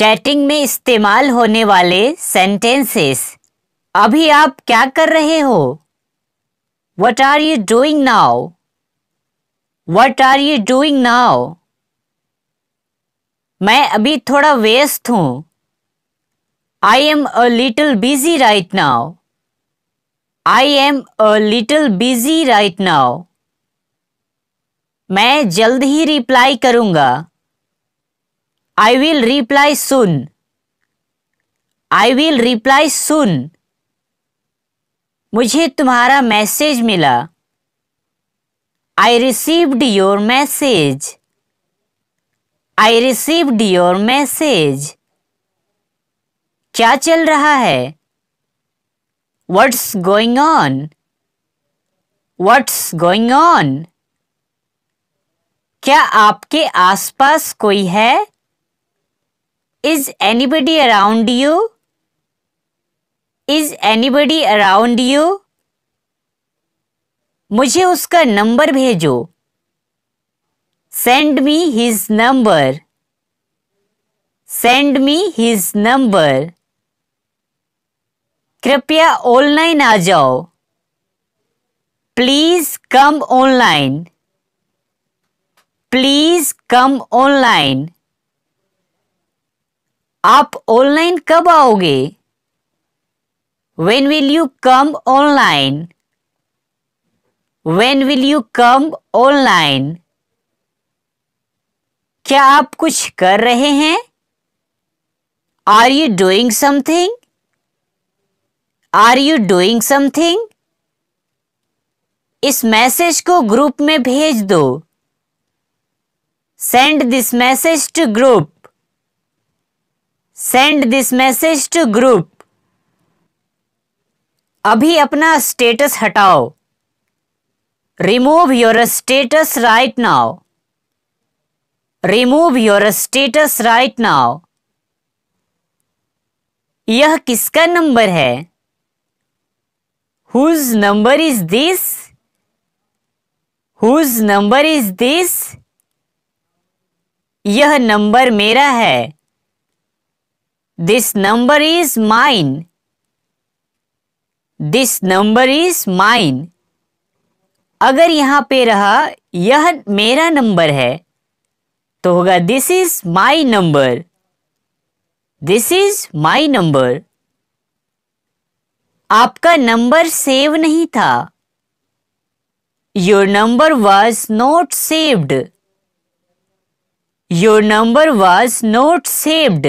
Chatting में इस्तेमाल होने वाले सेंटेंसेस अभी आप क्या कर रहे हो what are you doing now what are you doing now मैं अभी थोड़ा व्यस्त हूं I am a little busy right now I am a little busy right now मैं जल्द ही रिप्लाई करूंगा I will reply soon. I will reply soon. मुझे तुम्हारा मैसेज मिला I received your message. I received your message. क्या चल रहा है What's going on? What's going on? क्या आपके आसपास कोई है is anybody around you is anybody around you मुझे उसका नंबर भेजो send me his number send me his number कृपया ऑनलाइन आ जाओ please come online please come online आप ऑनलाइन कब आओगे when will you come online when will you come online क्या आप कुछ कर रहे हैं are you doing something are you doing something इस मैसेज को ग्रुप में भेज दो send this message to group send this message to group अभी अपना स्टेटस हटाओ remove your status right now remove your status right now यह किसका नंबर है whose number is this whose number is this यह नंबर मेरा है this number is mine this number is mine अगर यहां पे रहा यह मेरा नंबर है तो होगा this is my number this is my number आपका नंबर सेव नहीं था your number was not saved your number was not saved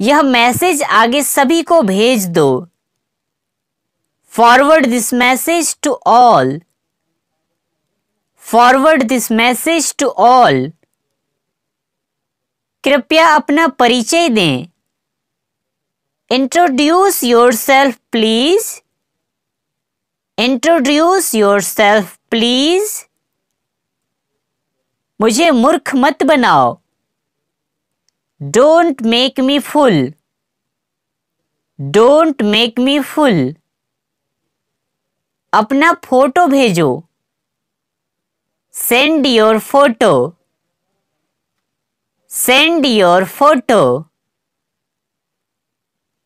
यह मैसेज आगे सभी को भेज दो forward this message to all forward this message to all कृपया अपना परिचय दें introduce yourself please introduce yourself please मुझे मूर्ख मत बनाओ don't make me fool don't make me fool अपना फोटो भेजो send your photo send your photo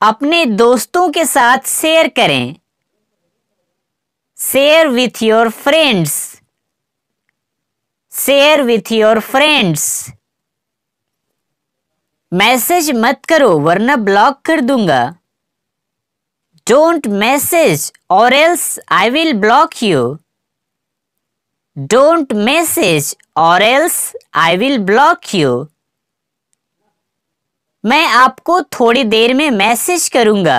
अपने दोस्तों के साथ शेयर करें share with your friends share with your friends message मत करो वरना ब्लॉक कर दूंगा don't message or else I will block you don't message or else I will block you मैं आपको थोड़ी देर में मैसेज करूंगा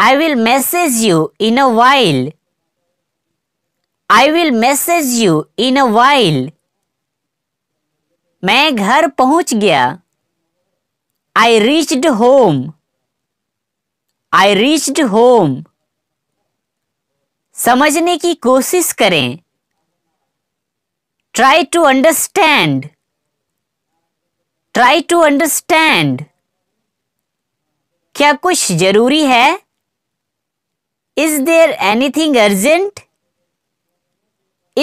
I will message you in a while I will message you in a while मैं घर पहुंच गया आई reached home I reached home समझने की कोशिश करें try to understand try to understand क्या कुछ जरूरी है is there anything urgent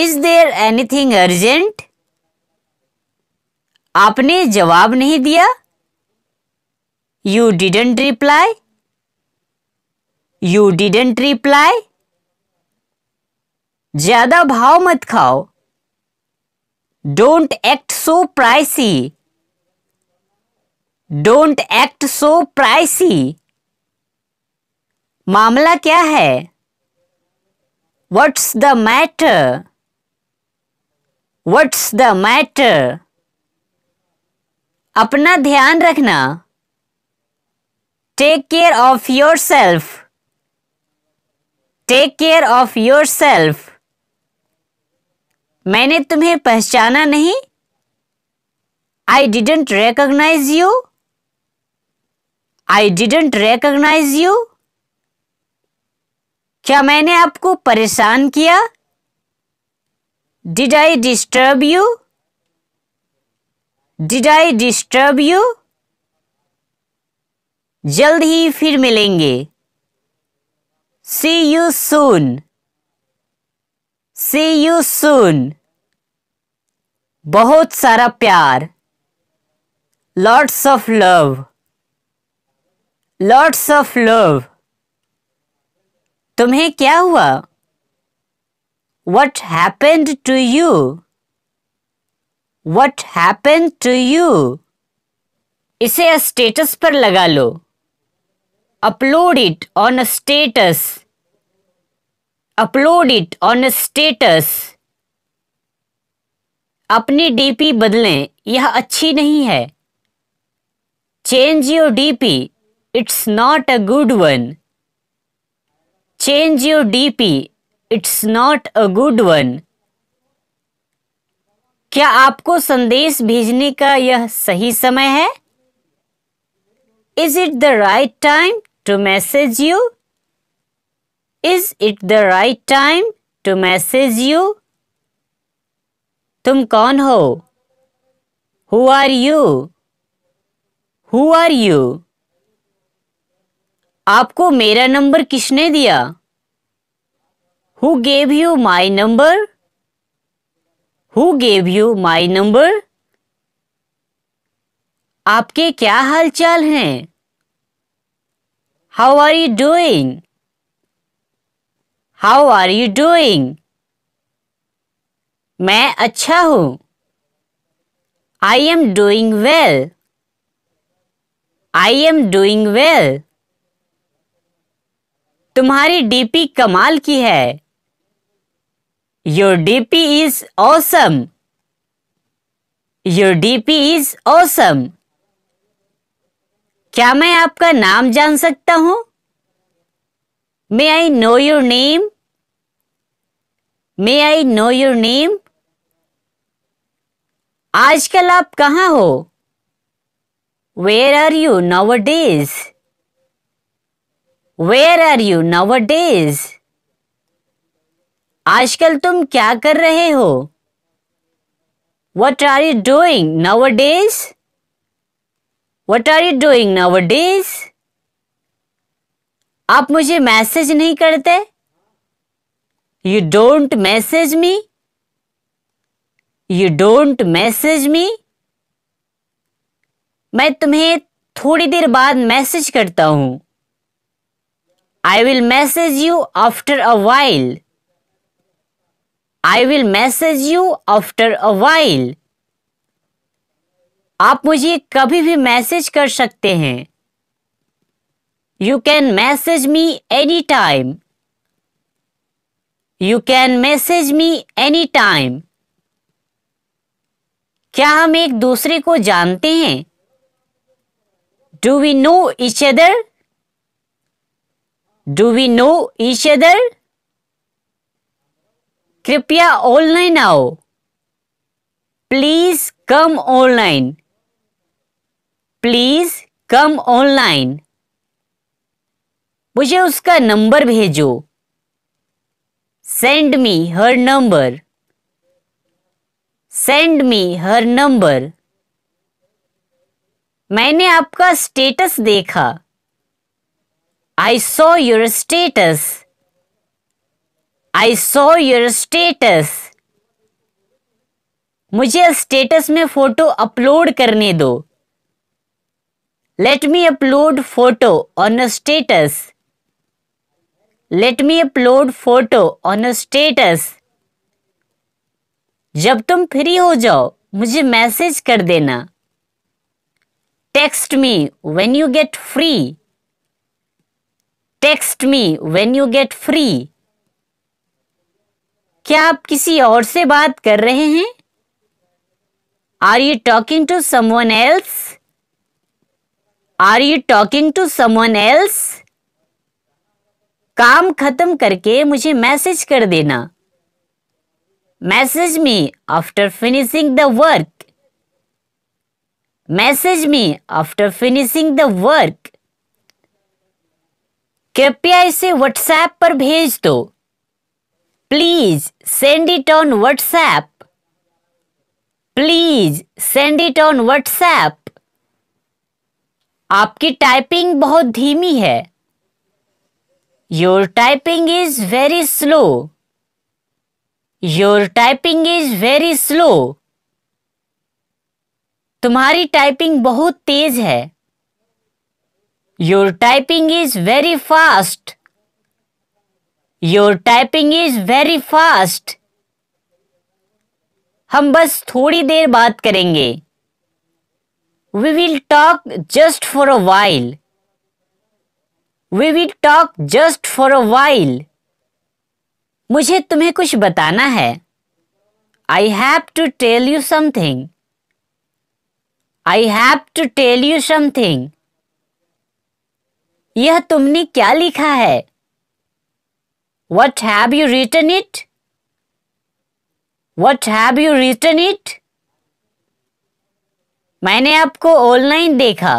is there anything urgent आपने जवाब नहीं दिया you didn't reply you didn't reply ज्यादा भाव मत खाओ don't act so pricey don't act so pricey मामला क्या है what's the matter what's the matter अपना ध्यान रखना take care of yourself take care of your self मैंने तुम्हें पहचाना नहीं I didn't recognise you I didn't recognise you क्या मैंने आपको परेशान किया did I disturb you did I disturb you जल्द ही फिर मिलेंगे सी you soon C you soon बहुत सारा प्यार lots of love lots of love तुम्हें क्या हुआ what happened to you what happen to you इसे स्टेटस पर लगा लो upload it on a status upload it on a status अपनी डीपी बदलें यह अच्छी नहीं है change your DP it's not a good one change your DP it's not a good one क्या आपको संदेश भेजने का यह सही समय है is it the right time to message you is it the right time to message you तुम कौन हो who are you who are you आपको मेरा नंबर किसने दिया who gave you my number who gave you my number आपके क्या हालचाल हैं how are you doing how are you doing मैं अच्छा हूं I am doing well I am doing well तुम्हारी डीपी कमाल की है Your DP is awesome. Your DP is awesome. क्या मैं आपका नाम जान सकता हूं may I know your name may I know your name आजकल आप कहाँ हो where are you nowadays where are you nowadays आजकल तुम क्या कर रहे हो what are you doing a days what are you doing a days आप मुझे मैसेज नहीं करते you don't message me you don't message me मैं तुम्हें थोड़ी देर बाद मैसेज करता हूं I will message you after a while I will message you after a while आप मुझे कभी भी मैसेज कर सकते हैं you can message me any time you can message me any time क्या हम एक दूसरे को जानते हैं do we know each other do we know each other कृपया ऑनलाइन आओ please come online please come online मुझे उसका नंबर भेजो send me her number send me her number मैंने आपका स्टेटस देखा I saw your status I saw your status मुझे status में फोटो अपलोड करने दो let me upload photo on a status let me upload photo on a status जब तुम free हो जाओ मुझे मैसेज कर देना text me when you get free text me when you get free क्या आप किसी और से बात कर रहे हैं are you talking to someone else are you talking to someone else काम खत्म करके मुझे मैसेज कर देना message me after finishing the work message me after finishing the work कृपया इसे व्हाट्सएप पर भेज दो please send it on WhatsApp please send it on WhatsApp आपकी टाइपिंग बहुत धीमी है your typing is very slow your typing is very slow तुम्हारी टाइपिंग बहुत तेज है your typing is very fast your typing is very fast हम बस थोड़ी देर बात करेंगे we will talk just for a while we will talk just for a while मुझे तुम्हें कुछ बताना है I have to tell you something I have to tell you something यह तुमने क्या लिखा है What have you written it? What have you written it? मैंने आपको ऑनलाइन देखा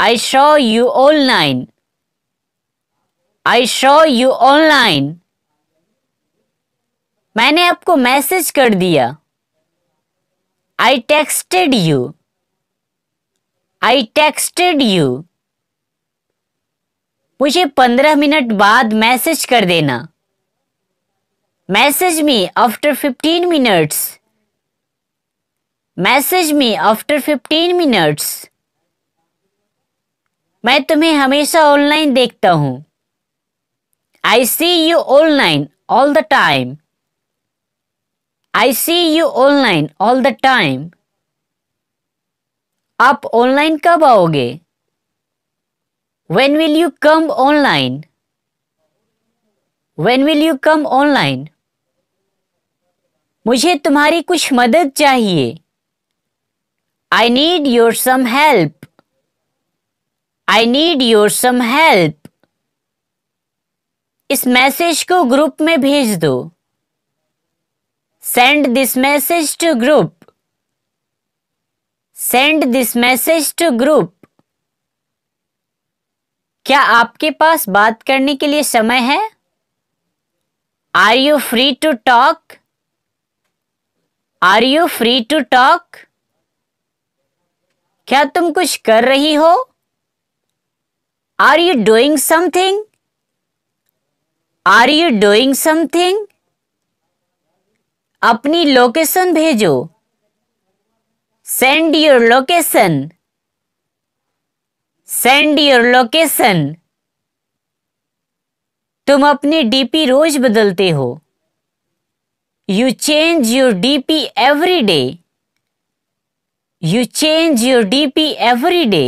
I saw you online I saw you online मैंने आपको मैसेज कर दिया I texted you I texted you मुझे पंद्रह मिनट बाद मैसेज कर देना message me after fifteen minutes message me after fifteen minutes मैं तुम्हें हमेशा ऑनलाइन देखता हूँ I see you online all the time I see you online all the time आप ऑनलाइन कब आओगे When will you come online? When will you come online? मुझे तुम्हारी कुछ मदद चाहिए I need your some help I need your some help इस message को ग्रुप में भेज दो send this message to group send this message to group क्या आपके पास बात करने के लिए समय है are you free to talk are you free to talk क्या तुम कुछ कर रही हो are you doing something are you doing something अपनी लोकेशन भेजो send your location send your location तुम अपनी डीपी रोज बदलते हो you change your DP every day you change your DP every day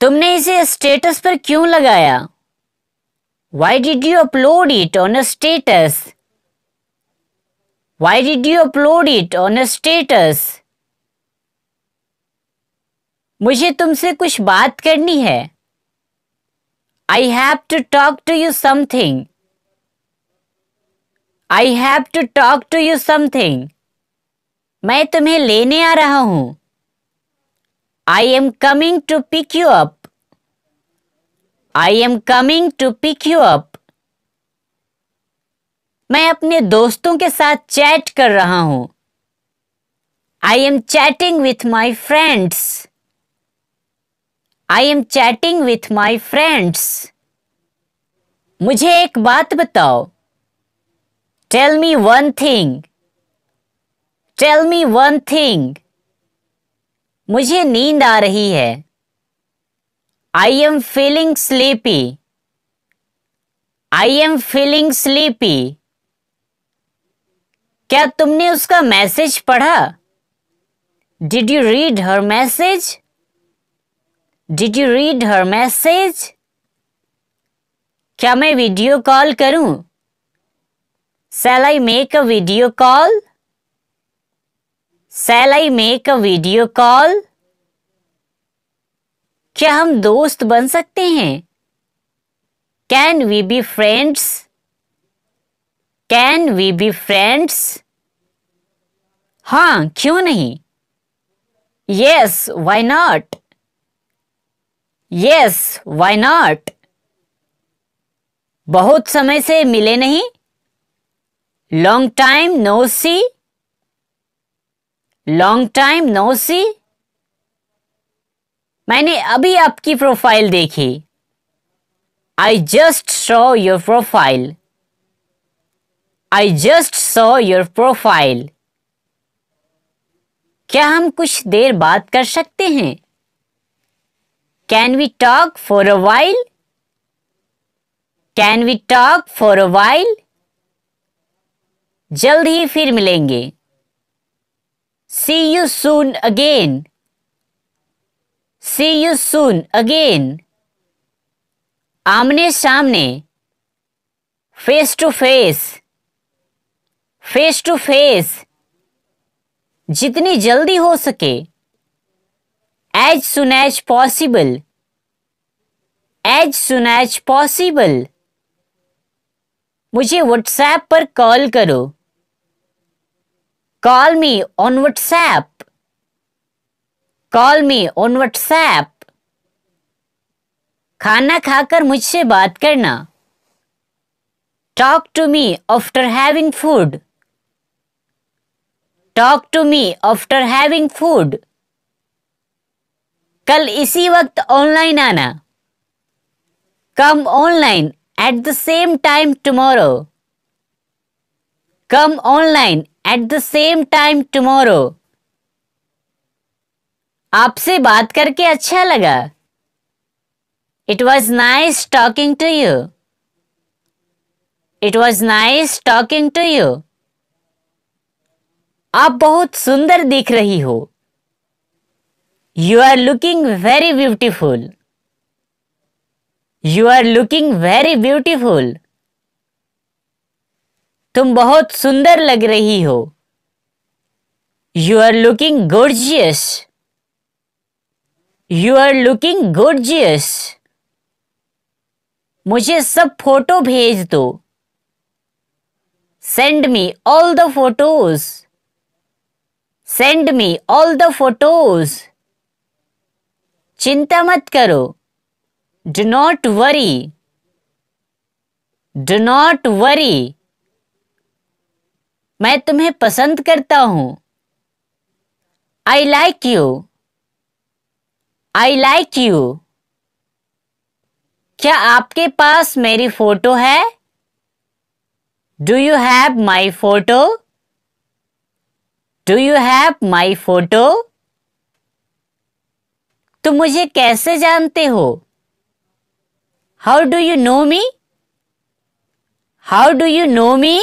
तुमने इसे स्टेटस पर क्यों लगाया why did you upload it on a status why did you upload it on a status मुझे तुमसे कुछ बात करनी है I have to talk to you something I have to talk to you something मैं तुम्हें लेने आ रहा हूं I am coming to pick you up I am coming to pick you up मैं अपने दोस्तों के साथ चैट कर रहा हूं I am chatting with my friends I am chatting with my friends मुझे एक बात बताओ tell me one thing tell me one thing मुझे नींद आ रही है I am feeling sleepy I am feeling sleepy क्या तुमने उसका मैसेज पढ़ा did you read her message did you read her message क्या मैं वीडियो कॉल करूं shall I make a video call shall I make a video call क्या हम दोस्त बन सकते हैं can we be friends can we be friends हाँ क्यों नहीं yes why not yes why not बहुत समय से मिले नहीं long time no see long time no see मैंने अभी आपकी प्रोफाइल देखी I just saw your profile I just saw your profile क्या हम कुछ देर बात कर सकते हैं Can we talk for a while? Can we talk for a while? जल्द ही फिर मिलेंगे See you soon again. See you soon again. आमने सामने face to face face to face जितनी जल्दी हो सके as soon as possible as soon as possible मुझे व्हाट्सएप पर कॉल करो call me on WhatsApp call me on WhatsApp खाना खाकर मुझसे बात करना talk to me after having food talk to me after having food कल इसी वक्त ऑनलाइन आना come online at the same time tomorrow come online at the same time tomorrow आपसे बात करके अच्छा लगा it was nice talking to you it was nice talking to you आप बहुत सुंदर दिख रही हो You are looking very beautiful. You are looking very beautiful. तुम बहुत सुंदर लग रही हो You are looking gorgeous. You are looking gorgeous. मुझे सब फोटो भेज दो Send me all the photos. Send me all the photos. चिंता मत करो do not worry do not worry मैं तुम्हें पसंद करता हूं I like you I like you क्या आपके पास मेरी फोटो है do you have my photo do you have my photo तुम तो मुझे कैसे जानते हो how do you know me how do you know me